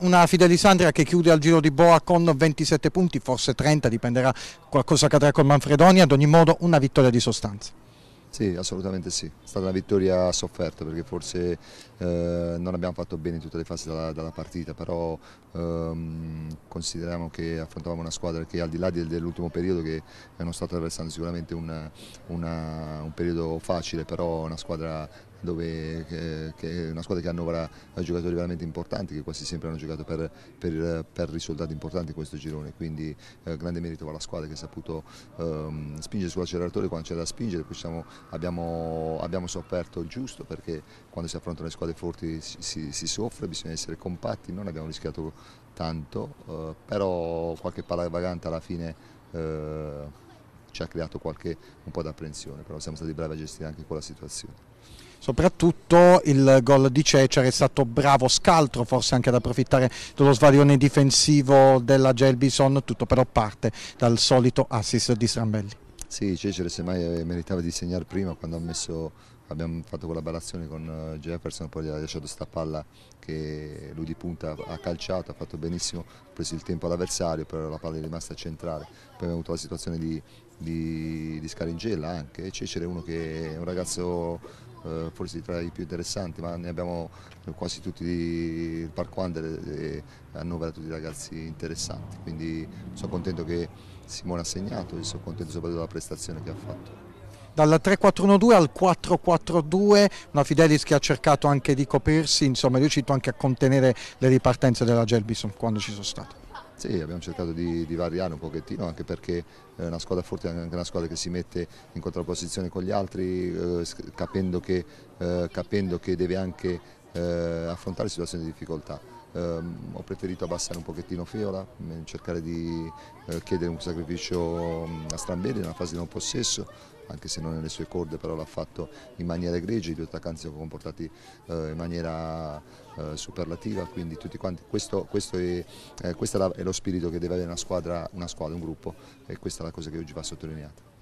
Una Fidelisandria che chiude al giro di Boa con 27 punti, forse 30, dipenderà qualcosa accadrà con Manfredonia, ad ogni modo una vittoria di sostanza. Sì, assolutamente sì, è stata una vittoria sofferta perché forse eh, non abbiamo fatto bene in tutte le fasi della, della partita, però ehm, consideriamo che affrontavamo una squadra che al di là dell'ultimo periodo che non sta attraversando sicuramente una, una, un periodo facile, però è una squadra dove, che, che è una squadra che annovera giocatori veramente importanti, che quasi sempre hanno giocato per, per, per risultati importanti in questo girone, quindi eh, grande merito alla squadra che ha saputo ehm, spingere sull'acceleratore quando c'era da spingere, siamo, abbiamo, abbiamo, sofferto il giusto perché quando si affrontano le squadre forti si, si, si soffre, bisogna essere compatti, non abbiamo rischiato tanto, eh, però qualche palla vagante alla fine... Eh, ci ha creato qualche un po' d'apprensione, però siamo stati bravi a gestire anche quella situazione. Soprattutto il gol di Cecere è stato bravo, scaltro forse anche ad approfittare dello svarione difensivo della Gelbison, tutto però parte dal solito assist di Strambelli. Sì, Cecere semmai eh, meritava di segnare prima quando ha messo abbiamo fatto collaborazione con eh, Jefferson, poi gli ha lasciato sta palla che lui di punta ha calciato, ha fatto benissimo, ha preso il tempo all'avversario, però la palla è rimasta centrale, poi abbiamo avuto la situazione di, di, di Scaringella anche, Cecere è uno che è un ragazzo eh, forse tra i più interessanti, ma ne abbiamo quasi tutti il Parco Under e annovera tutti i ragazzi interessanti, quindi sono contento che Simone ha segnato e sono contento soprattutto della prestazione che ha fatto dal 3-4-1-2 al 4-4-2, una Fidelis che ha cercato anche di coprirsi, insomma è riuscito anche a contenere le ripartenze della Gelbison quando ci sono stato. Sì, abbiamo cercato di, di, variare un pochettino anche perché è eh, una squadra forte, è anche una squadra che si mette in contrapposizione con gli altri, eh, capendo, che, eh, capendo, che, deve anche eh, affrontare situazioni di difficoltà ehm, ho preferito abbassare un pochettino Fiola, mm, cercare di eh, chiedere un sacrificio mm, a Strambelli nella fase di non possesso, anche se non nelle sue corde, però l'ha fatto in maniera egregia, i due attaccanti si sono comportati eh, in maniera eh, superlativa, quindi tutti quanti, questo, questo è, eh, questo è lo spirito che deve avere una squadra, una squadra, un gruppo e questa è la cosa che oggi va sottolineata.